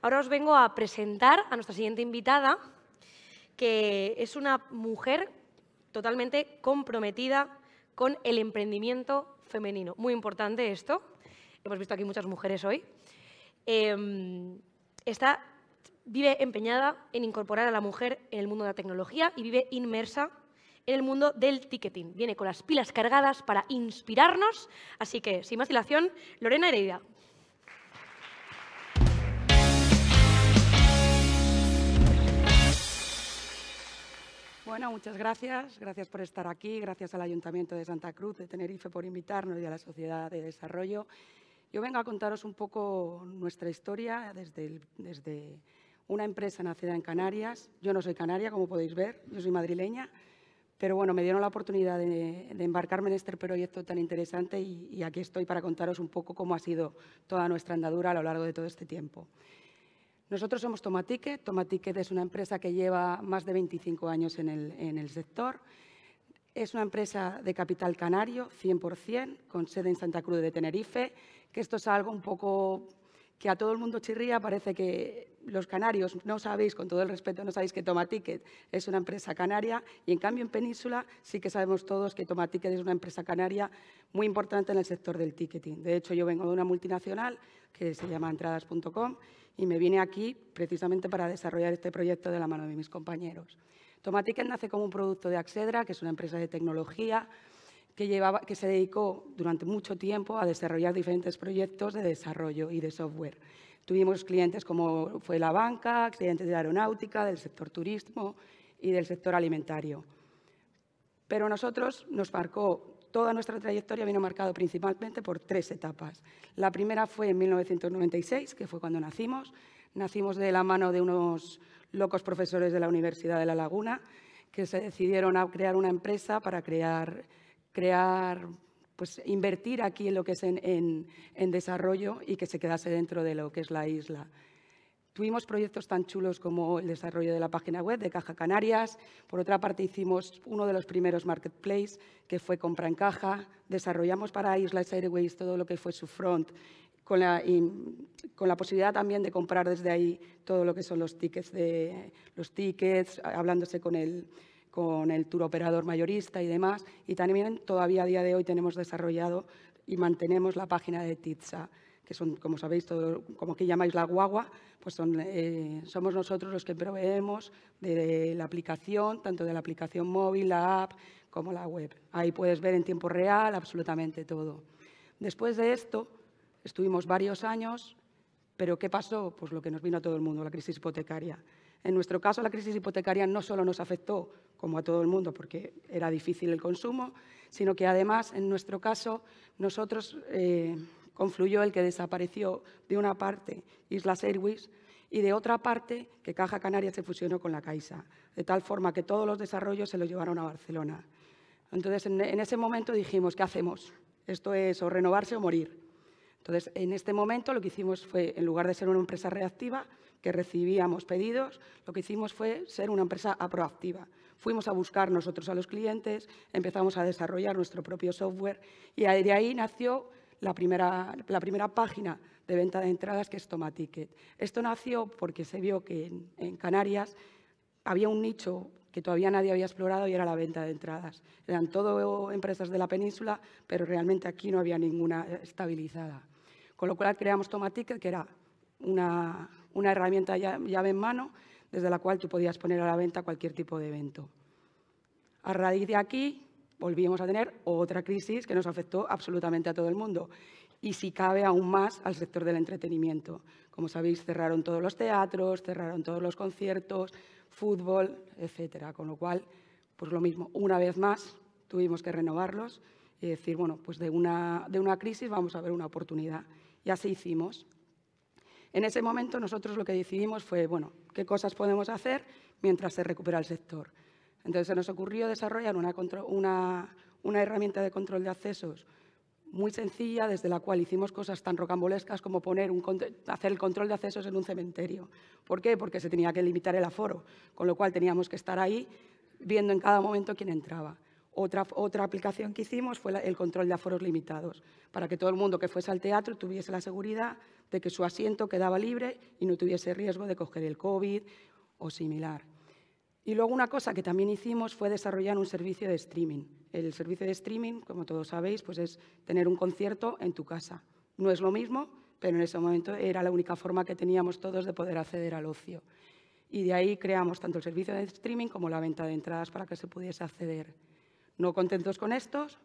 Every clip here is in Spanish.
Ahora os vengo a presentar a nuestra siguiente invitada, que es una mujer totalmente comprometida con el emprendimiento femenino. Muy importante esto. Hemos visto aquí muchas mujeres hoy. Em, está, vive empeñada en incorporar a la mujer en el mundo de la tecnología y vive inmersa en el mundo del ticketing. Viene con las pilas cargadas para inspirarnos. Así que, sin más dilación, Lorena Heredia, Bueno, muchas gracias. Gracias por estar aquí. Gracias al Ayuntamiento de Santa Cruz de Tenerife por invitarnos y a la Sociedad de Desarrollo. Yo vengo a contaros un poco nuestra historia desde, desde una empresa nacida en Canarias. Yo no soy canaria, como podéis ver, yo soy madrileña. Pero bueno, me dieron la oportunidad de, embarcarme en este proyecto tan interesante y, y, aquí estoy para contaros un poco cómo ha sido toda nuestra andadura a lo largo de todo este tiempo. Nosotros somos Tomaticket. Tomaticket es una empresa que lleva más de 25 años en el, en el sector. Es una empresa de capital canario, 100%, con sede en Santa Cruz de Tenerife, que esto es algo un poco que a todo el mundo chirría, parece que los canarios no sabéis, con todo el respeto, no sabéis que Tomaticket es una empresa canaria y en cambio en Península sí que sabemos todos que Tomaticket es una empresa canaria muy importante en el sector del ticketing. De hecho, yo vengo de una multinacional que se llama entradas.com y me vine aquí precisamente para desarrollar este proyecto de la mano de mis compañeros. Tomaticket nace como un producto de Axedra, que es una empresa de tecnología que, llevaba, que se dedicó durante mucho tiempo a desarrollar diferentes proyectos de desarrollo y de software. Tuvimos clientes como fue la banca, clientes de aeronáutica, del sector turismo y del sector alimentario. Pero nosotros nos marcó toda nuestra trayectoria vino marcado principalmente por tres etapas. La primera fue en 1996, que fue cuando nacimos. Nacimos de la mano de unos locos profesores de la Universidad de La Laguna que se decidieron a crear una empresa para crear, crear pues, invertir aquí en lo que es en desarrollo y que se quedase dentro de lo que es la isla. Tuvimos proyectos tan chulos como el desarrollo de la página web de Caja Canarias. Por otra parte, hicimos uno de los primeros marketplaces, que fue Compra en Caja. Desarrollamos para Islas Airways todo lo que fue su front, con la, con la posibilidad también de comprar desde ahí todo lo que son los tickets, de, los tickets hablándose con el, con el tour operador mayorista y demás. Y también todavía a día de hoy tenemos desarrollado y mantenemos la página de Titsa que son, como sabéis, todo, como que llamáis la guagua, pues son, eh, somos nosotros los que proveemos de la aplicación, tanto de la aplicación móvil, la app, como la web. Ahí puedes ver en tiempo real absolutamente todo. Después de esto, estuvimos varios años, pero ¿qué pasó? Pues lo que nos vino a todo el mundo, la crisis hipotecaria. En nuestro caso, la crisis hipotecaria no solo nos afectó, como a todo el mundo, porque era difícil el consumo, sino que además, en nuestro caso, nosotros eh, confluyó el que desapareció de una parte Islas Airways y de otra parte que Caja Canarias se fusionó con la Caixa, de tal forma que todos los desarrollos se los llevaron a Barcelona. Entonces, en ese momento dijimos, ¿qué hacemos? Esto es o renovarse o morir. Entonces, en este momento lo que hicimos fue, en lugar de ser una empresa reactiva, que recibíamos pedidos, lo que hicimos fue ser una empresa proactiva. Fuimos a buscar nosotros a los clientes, empezamos a desarrollar nuestro propio software y de ahí nació la primera, la primera página de venta de entradas, que es Tomaticket. Esto nació porque se vio que en, Canarias había un nicho que todavía nadie había explorado y era la venta de entradas. Eran todo empresas de la península, pero realmente aquí no había ninguna estabilizada. Con lo cual creamos Tomaticket, que era una, una herramienta llave en mano desde la cual tú podías poner a la venta cualquier tipo de evento. A raíz de aquí volvíamos a tener otra crisis que nos afectó absolutamente a todo el mundo y si cabe aún más al sector del entretenimiento. Como sabéis, cerraron todos los teatros, cerraron todos los conciertos, fútbol, etcétera, con lo cual pues lo mismo, una vez más tuvimos que renovarlos y decir, bueno, pues de una, de una crisis vamos a ver una oportunidad. Y así hicimos. En ese momento nosotros lo que decidimos fue, bueno, ¿qué cosas podemos hacer mientras se recupera el sector? Entonces se nos ocurrió desarrollar una, herramienta de control de accesos muy sencilla, desde la cual hicimos cosas tan rocambolescas como poner un, hacer el control de accesos en un cementerio. ¿Por qué? Porque se tenía que limitar el aforo, con lo cual teníamos que estar ahí viendo en cada momento quién entraba. Otra, otra aplicación que hicimos fue el control de aforos limitados, para que todo el mundo que fuese al teatro tuviese la seguridad de que su asiento quedaba libre y no tuviese riesgo de coger el COVID o similar. Y luego una cosa que también hicimos fue desarrollar un servicio de streaming. El servicio de streaming, como todos sabéis, pues es tener un concierto en tu casa. No es lo mismo, pero en ese momento era la única forma que teníamos todos de poder acceder al ocio. Y de ahí creamos tanto el servicio de streaming como la venta de entradas para que se pudiese acceder. No contentos con estos,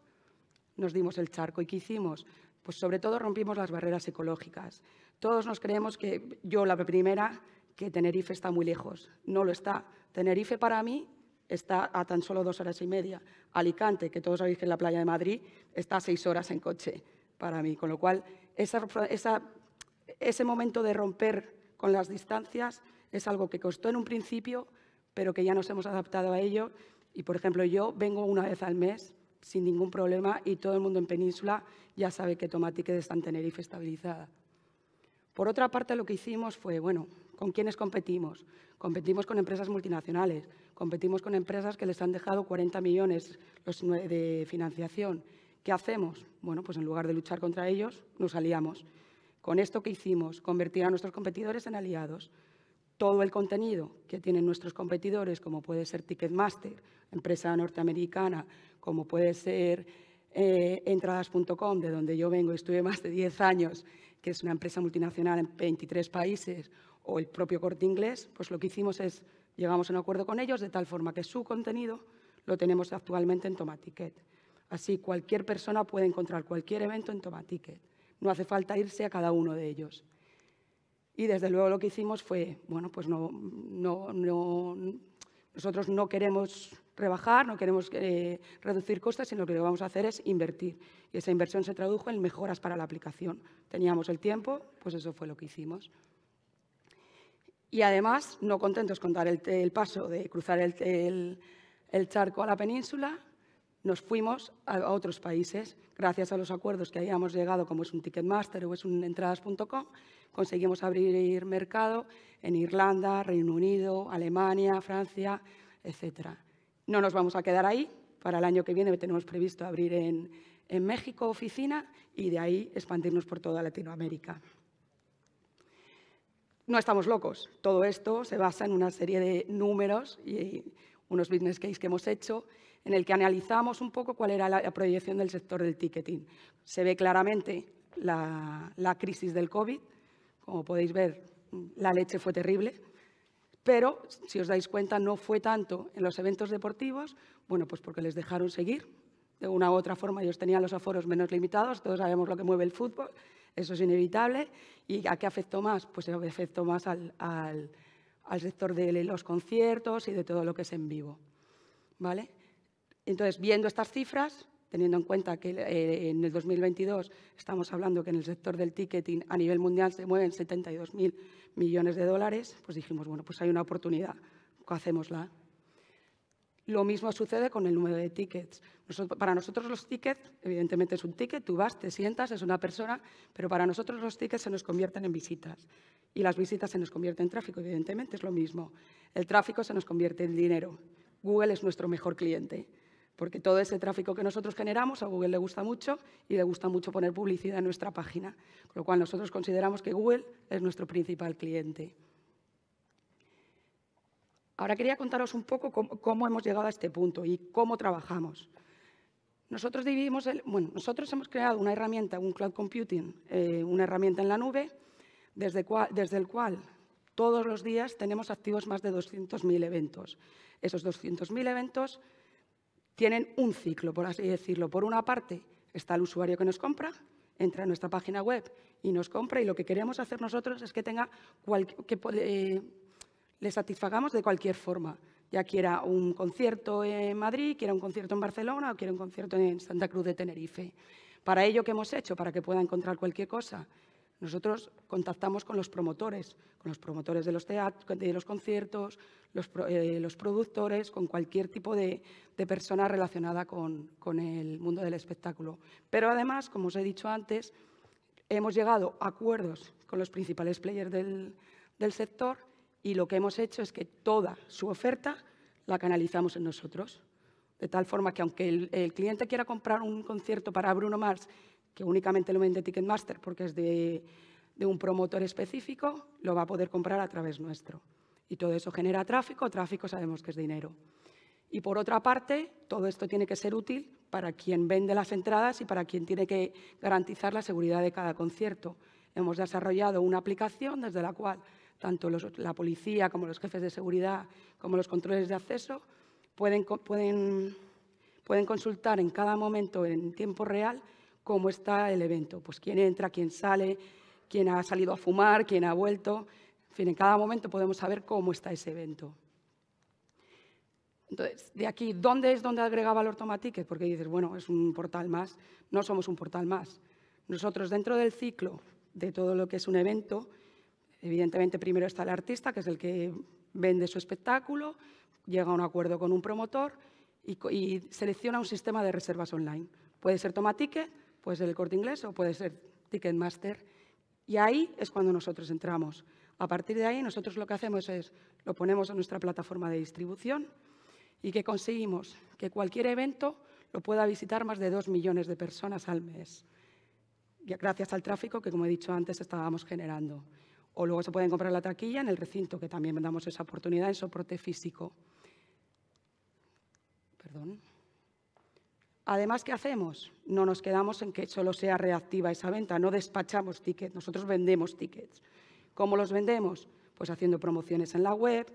nos dimos el charco. ¿Y qué hicimos? Pues sobre todo rompimos las barreras ecológicas. Todos nos creemos que yo la primera, que Tenerife está muy lejos. No lo está Tenerife para mí está a tan solo dos horas y media. Alicante, que todos sabéis que es la playa de Madrid, está a seis horas en coche para mí. Con lo cual, ese momento de romper con las distancias es algo que costó en un principio, pero que ya nos hemos adaptado a ello. Y, por ejemplo, yo vengo una vez al mes sin ningún problema y todo el mundo en Península ya sabe que Tomatique de San Tenerife estabilizada. Por otra parte, lo que hicimos fue, bueno, ¿Con quiénes competimos? Competimos con empresas multinacionales, competimos con empresas que les han dejado 40 millones de financiación. ¿Qué hacemos? Bueno, pues en lugar de luchar contra ellos, nos aliamos. Con esto que hicimos, convertir a nuestros competidores en aliados. Todo el contenido que tienen nuestros competidores, como puede ser Ticketmaster, empresa norteamericana, como puede ser eh, entradas.com, de donde yo vengo y estuve más de 10 años, que es una empresa multinacional en 23 países, o el propio corte inglés, pues lo que hicimos es llegamos a un acuerdo con ellos de tal forma que su contenido lo tenemos actualmente en Tomaticket. Así cualquier persona puede encontrar cualquier evento en Tomaticket. No hace falta irse a cada uno de ellos. Y desde luego lo que hicimos fue, bueno, pues no, nosotros no queremos rebajar, no queremos eh, reducir costes, sino que lo que vamos a hacer es invertir. Y esa inversión se tradujo en mejoras para la aplicación. Teníamos el tiempo, pues eso fue lo que hicimos. Y además, no contentos con dar el, paso de cruzar el, charco a la península, nos fuimos a, otros países. Gracias a los acuerdos que habíamos llegado, como es un Ticketmaster o es un entradas.com, conseguimos abrir mercado en Irlanda, Reino Unido, Alemania, Francia, etc. No nos vamos a quedar ahí. Para el año que viene tenemos previsto abrir en México oficina y de ahí expandirnos por toda Latinoamérica no estamos locos. Todo esto se basa en una serie de números y unos business case que hemos hecho en el que analizamos un poco cuál era la proyección del sector del ticketing. Se ve claramente la, la crisis del COVID. Como podéis ver, la leche fue terrible. Pero, si os dais cuenta, no fue tanto en los eventos deportivos, bueno, pues porque les dejaron seguir, de una u otra forma ellos tenían los aforos menos limitados, todos sabemos lo que mueve el fútbol, eso es inevitable. ¿Y a qué afectó más? Pues afectó más al, sector de los conciertos y de todo lo que es en vivo. ¿Vale? Entonces, viendo estas cifras, teniendo en cuenta que eh, en el 2022 estamos hablando que en el sector del ticketing a nivel mundial se mueven 72.000 millones de dólares, pues dijimos, bueno, pues hay una oportunidad, la lo mismo sucede con el número de tickets. para nosotros los tickets, evidentemente es un ticket, tú vas, te sientas, es una persona, pero para nosotros los tickets se nos convierten en visitas. Y las visitas se nos convierten en tráfico, evidentemente es lo mismo. El tráfico se nos convierte en dinero. Google es nuestro mejor cliente, porque todo ese tráfico que nosotros generamos a Google le gusta mucho y le gusta mucho poner publicidad en nuestra página, con lo cual nosotros consideramos que Google es nuestro principal cliente. Ahora quería contaros un poco cómo, hemos llegado a este punto y cómo trabajamos. Nosotros, dividimos bueno, nosotros hemos creado una herramienta, un cloud computing, eh, una herramienta en la nube, desde, el cual todos los días tenemos activos más de 200.000 eventos. Esos 200.000 eventos tienen un ciclo, por así decirlo. Por una parte está el usuario que nos compra, entra a nuestra página web y nos compra y lo que queremos hacer nosotros es que tenga cualquier le satisfagamos de cualquier forma, ya quiera un concierto en Madrid, quiera un concierto en Barcelona o quiera un concierto en Santa Cruz de Tenerife. Para ello, ¿qué hemos hecho? Para que pueda encontrar cualquier cosa. Nosotros contactamos con los promotores, con los promotores de los, de los conciertos, eh, los, productores, con cualquier tipo de, persona relacionada con, el mundo del espectáculo. Pero además, como os he dicho antes, hemos llegado a acuerdos con los principales players del sector y lo que hemos hecho es que toda su oferta la canalizamos en nosotros. De tal forma que aunque el, cliente quiera comprar un concierto para Bruno Mars, que únicamente lo vende Ticketmaster porque es de, de un promotor específico, lo va a poder comprar a través nuestro. Y todo eso genera tráfico, tráfico sabemos que es dinero. Y por otra parte, todo esto tiene que ser útil para quien vende las entradas y para quien tiene que garantizar la seguridad de cada concierto. Hemos desarrollado una aplicación desde la cual tanto la policía como los jefes de seguridad, como los controles de acceso, pueden, consultar en cada momento, en tiempo real, cómo está el evento. Pues quién entra, quién sale, quién ha salido a fumar, quién ha vuelto. En fin, en cada momento podemos saber cómo está ese evento. Entonces, de aquí, ¿dónde es donde agregaba valor Tomaticket? Porque dices, bueno, es un portal más. No somos un portal más. Nosotros, dentro del ciclo de todo lo que es un evento, Evidentemente, primero está el artista, que es el que vende su espectáculo, llega a un acuerdo con un promotor y, selecciona un sistema de reservas online. Puede ser Tomatique, puede ser el Corte Inglés o puede ser Ticketmaster. Y ahí es cuando nosotros entramos. A partir de ahí, nosotros lo que hacemos es lo ponemos en nuestra plataforma de distribución y que conseguimos que cualquier evento lo pueda visitar más de dos millones de personas al mes, gracias al tráfico que, como he dicho antes, estábamos generando o luego se pueden comprar la taquilla en el recinto, que también damos esa oportunidad en soporte físico. Perdón. Además, ¿qué hacemos? No nos quedamos en que solo sea reactiva esa venta, no despachamos tickets, nosotros vendemos tickets. ¿Cómo los vendemos? Pues haciendo promociones en la web,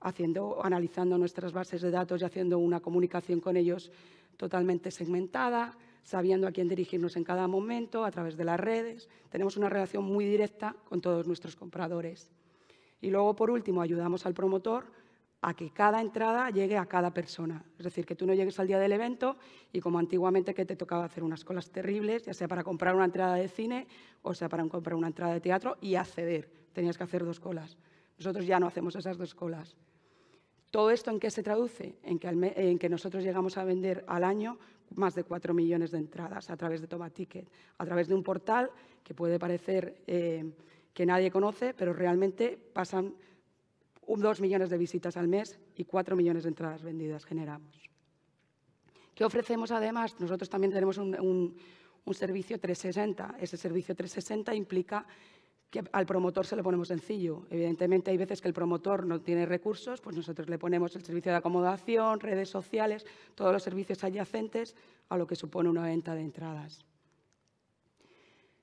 haciendo, analizando nuestras bases de datos y haciendo una comunicación con ellos totalmente segmentada, sabiendo a quién dirigirnos en cada momento, a través de las redes. Tenemos una relación muy directa con todos nuestros compradores. Y luego, por último, ayudamos al promotor a que cada entrada llegue a cada persona. Es decir, que tú no llegues al día del evento y como antiguamente que te tocaba hacer unas colas terribles, ya sea para comprar una entrada de cine o sea para comprar una entrada de teatro y acceder. Tenías que hacer dos colas. Nosotros ya no hacemos esas dos colas. ¿Todo esto en qué se traduce? En que, en que nosotros llegamos a vender al año más de 4 millones de entradas a través de Tomaticket, a través de un portal que puede parecer eh, que nadie conoce, pero realmente pasan 2 millones de visitas al mes y 4 millones de entradas vendidas generamos. ¿Qué ofrecemos además? Nosotros también tenemos un, un servicio 360. Ese servicio 360 implica que al promotor se lo ponemos sencillo. Evidentemente hay veces que el promotor no tiene recursos, pues nosotros le ponemos el servicio de acomodación, redes sociales, todos los servicios adyacentes a lo que supone una venta de entradas.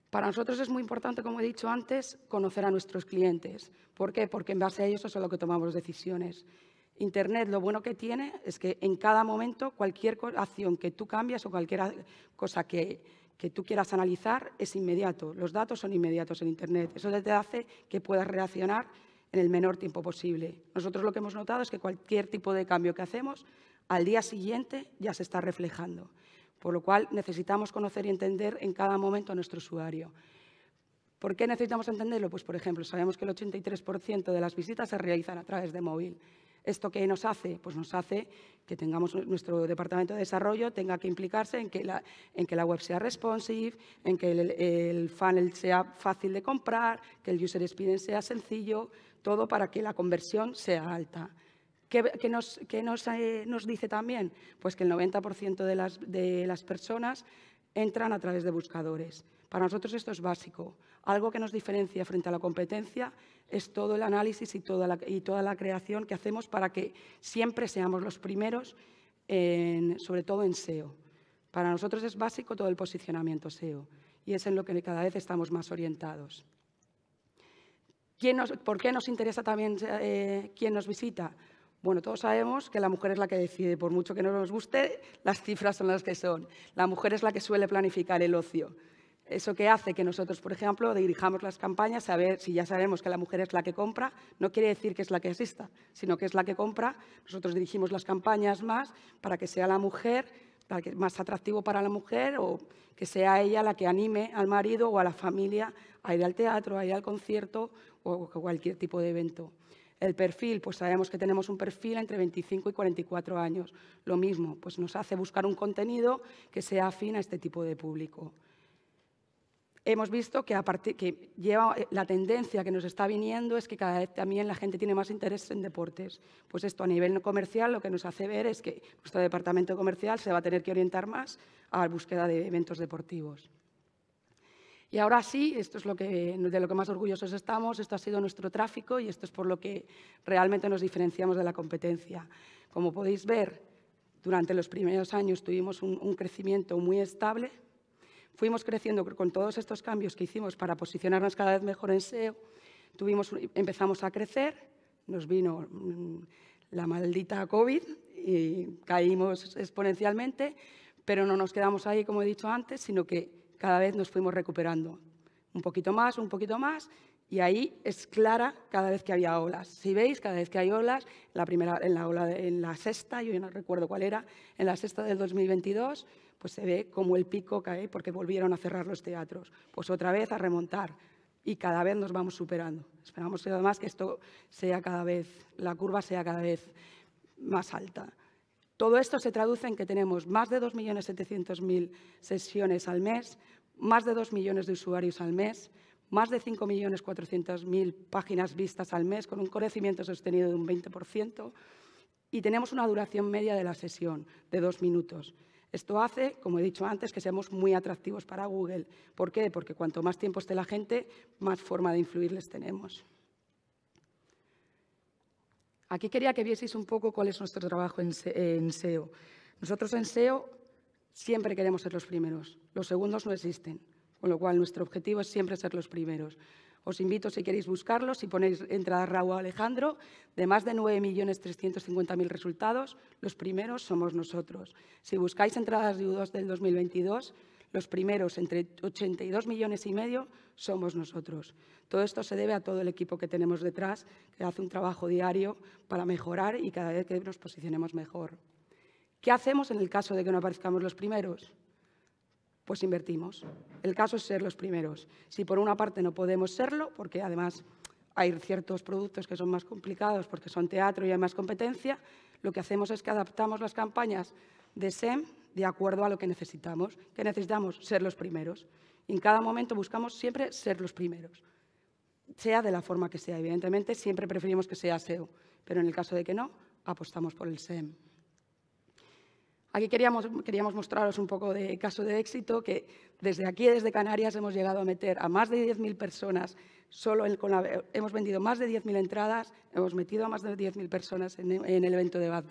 Para nosotros es muy importante, como he dicho antes, conocer a nuestros clientes. ¿Por qué? Porque en base a ellos es lo que tomamos decisiones. Internet lo bueno que tiene es que en cada momento cualquier acción que tú cambias o cualquier cosa que, que tú quieras analizar es inmediato. Los datos son inmediatos en Internet. Eso te hace que puedas reaccionar en el menor tiempo posible. Nosotros lo que hemos notado es que cualquier tipo de cambio que hacemos, al día siguiente ya se está reflejando. Por lo cual necesitamos conocer y entender en cada momento a nuestro usuario. ¿Por qué necesitamos entenderlo? Pues, por ejemplo, sabemos que el 83% de las visitas se realizan a través de móvil. ¿Esto qué nos hace? Pues nos hace que tengamos nuestro departamento de desarrollo tenga que implicarse en que la, web sea responsive, en que el, funnel sea fácil de comprar, que el user experience sea sencillo, todo para que la conversión sea alta. ¿Qué, eh, nos, dice también? Pues que el 90% de las personas entran a través de buscadores. Para nosotros esto es básico. Algo que nos diferencia frente a la competencia es todo el análisis y toda la, y toda la creación que hacemos para que siempre seamos los primeros, sobre todo en SEO. Para nosotros es básico todo el posicionamiento SEO y es en lo que cada vez estamos más orientados. ¿Por qué nos interesa también eh, quién nos visita? Bueno, todos sabemos que la mujer es la que decide, por mucho que no nos guste, las cifras son las que son. La mujer es la que suele planificar el ocio. Eso que hace que nosotros, por ejemplo, dirijamos las campañas a ver si ya sabemos que la mujer es la que compra, no quiere decir que es la que asista, sino que es la que compra. Nosotros dirigimos las campañas más para que sea la mujer, para que más atractivo para la mujer o que sea ella la que anime al marido o a la familia a ir al teatro, a ir al concierto o cualquier tipo de evento. El perfil, pues sabemos que tenemos un perfil entre 25 y 44 años. Lo mismo, pues nos hace buscar un contenido que sea afín a este tipo de público hemos visto que, que lleva, eh, la tendencia que nos está viniendo es que cada vez también la gente tiene más interés en deportes. Pues esto a nivel comercial lo que nos hace ver es que nuestro departamento comercial se va a tener que orientar más a la búsqueda de eventos deportivos. Y ahora sí, esto es lo que, de lo que más orgullosos estamos, esto ha sido nuestro tráfico y esto es por lo que realmente nos diferenciamos de la competencia. Como podéis ver, durante los primeros años tuvimos un, un crecimiento muy estable, fuimos creciendo con todos estos cambios que hicimos para posicionarnos cada vez mejor en SEO. Tuvimos, empezamos a crecer, nos vino mm, la maldita COVID y caímos exponencialmente, pero no nos quedamos ahí, como he dicho antes, sino que cada vez nos fuimos recuperando. Un poquito más, un poquito más, y ahí es clara cada vez que había olas. Si veis, cada vez que hay olas, la primera, en la, ola en la sexta, yo ya no recuerdo cuál era, en la sexta del 2022, pues se ve como el pico cae porque volvieron a cerrar los teatros. Pues otra vez a remontar y cada vez nos vamos superando. Esperamos además que esto sea cada vez, la curva sea cada vez más alta. Todo esto se traduce en que tenemos más de 2.700.000 sesiones al mes, más de 2 millones de usuarios al mes, más de 5.400.000 páginas vistas al mes, con un crecimiento sostenido de un 20%, y tenemos una duración media de la sesión de dos minutos. Esto hace, como he dicho antes, que seamos muy atractivos para Google. ¿Por qué? Porque cuanto más tiempo esté la gente, más forma de influirles tenemos. Aquí quería que vieseis un poco cuál es nuestro trabajo en SEO. E Nosotros en SEO siempre queremos ser los primeros. Los segundos no existen, con lo cual nuestro objetivo es siempre ser los primeros. Os invito, si queréis buscarlos, si ponéis entrada Raúl Alejandro, de más de 9.350.000 resultados, los primeros somos nosotros. Si buscáis entradas de U2 del 2022, los primeros, entre 82 millones y medio, somos nosotros. Todo esto se debe a todo el equipo que tenemos detrás, que hace un trabajo diario para mejorar y cada vez que nos posicionemos mejor. ¿Qué hacemos en el caso de que no aparezcamos los primeros? pues invertimos. El caso es ser los primeros. Si por una parte no podemos serlo, porque además hay ciertos productos que son más complicados porque son teatro y hay más competencia, lo que hacemos es que adaptamos las campañas de SEM de acuerdo a lo que necesitamos. que necesitamos? Ser los primeros. en cada momento buscamos siempre ser los primeros, sea de la forma que sea. Evidentemente, siempre preferimos que sea SEO, pero en el caso de que no, apostamos por el SEM. Aquí queríamos, mostraros un poco de caso de éxito que desde aquí, desde Canarias, hemos llegado a meter a más de 10.000 personas, solo hemos vendido más de 10.000 entradas, hemos metido a más de 10.000 personas en, el evento de Bad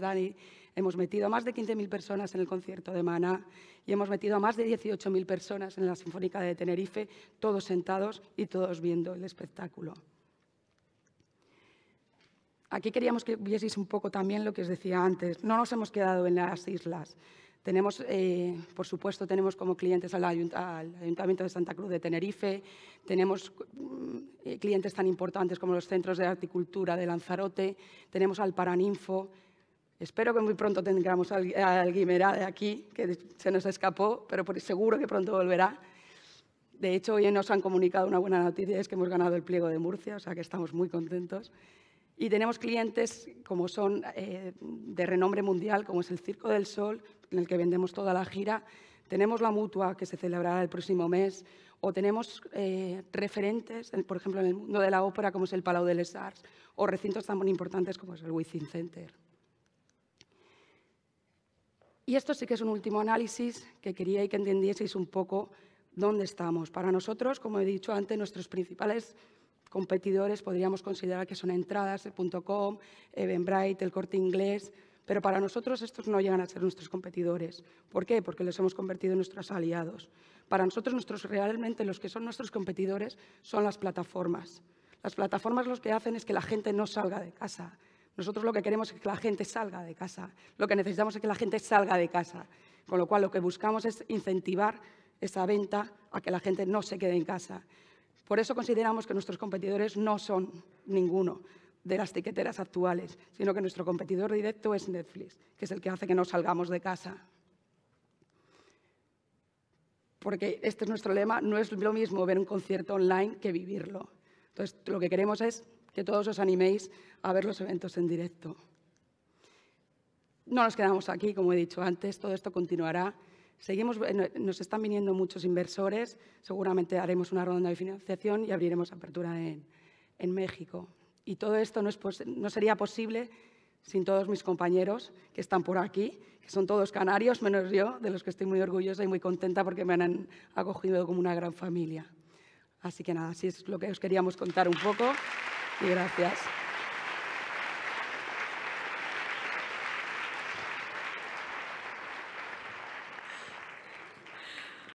hemos metido a más de 15.000 personas en el concierto de Maná y hemos metido a más de 18.000 personas en la Sinfónica de Tenerife, todos sentados y todos viendo el espectáculo. Aquí queríamos que vieseis un poco también lo que os decía antes. No nos hemos quedado en las islas. Tenemos, eh, por supuesto, tenemos como clientes al, Ayuntamiento de Santa Cruz de Tenerife, tenemos mm, eh, clientes tan importantes como los Centros de Articultura de Lanzarote, tenemos al Paraninfo. Espero que muy pronto tengamos al, al Guimerá de aquí, que se nos escapó, pero por, seguro que pronto volverá. De hecho, hoy nos han comunicado una buena noticia, es que hemos ganado el pliego de Murcia, o sea que estamos muy contentos. Y tenemos clientes como son eh, de renombre mundial, como es el Circo del Sol, en el que vendemos toda la gira. Tenemos la Mutua, que se celebrará el próximo mes. O tenemos eh, referentes, por ejemplo, en el mundo de la ópera, como es el Palau de les Arts, o recintos tan importantes como es el Within Center. Y esto sí que es un último análisis que quería que entendieseis un poco dónde estamos. Para nosotros, como he dicho antes, nuestros principales competidores podríamos considerar que son entradas, el.com, Eventbrite, el corte inglés, pero para nosotros estos no llegan a ser nuestros competidores. ¿Por qué? Porque los hemos convertido en nuestros aliados. Para nosotros nuestros, realmente los que son nuestros competidores son las plataformas. Las plataformas lo que hacen es que la gente no salga de casa. Nosotros lo que queremos es que la gente salga de casa. Lo que necesitamos es que la gente salga de casa. Con lo cual lo que buscamos es incentivar esa venta a que la gente no se quede en casa. Por eso consideramos que nuestros competidores no son ninguno de las tiqueteras actuales, sino que nuestro competidor directo es Netflix, que es el que hace que no salgamos de casa. Porque este es nuestro lema, no es lo mismo ver un concierto online que vivirlo. Entonces, lo que queremos es que todos os animéis a ver los eventos en directo. No nos quedamos aquí, como he dicho antes, todo esto continuará Seguimos, eh, nos están viniendo muchos inversores, seguramente haremos una ronda de financiación y abriremos apertura en, México. Y todo esto no, es no sería posible sin todos mis compañeros que están por aquí, que son todos canarios, menos yo, de los que estoy muy orgullosa y muy contenta porque me han acogido como una gran familia. Así que nada, así es lo que os queríamos contar un poco y gracias.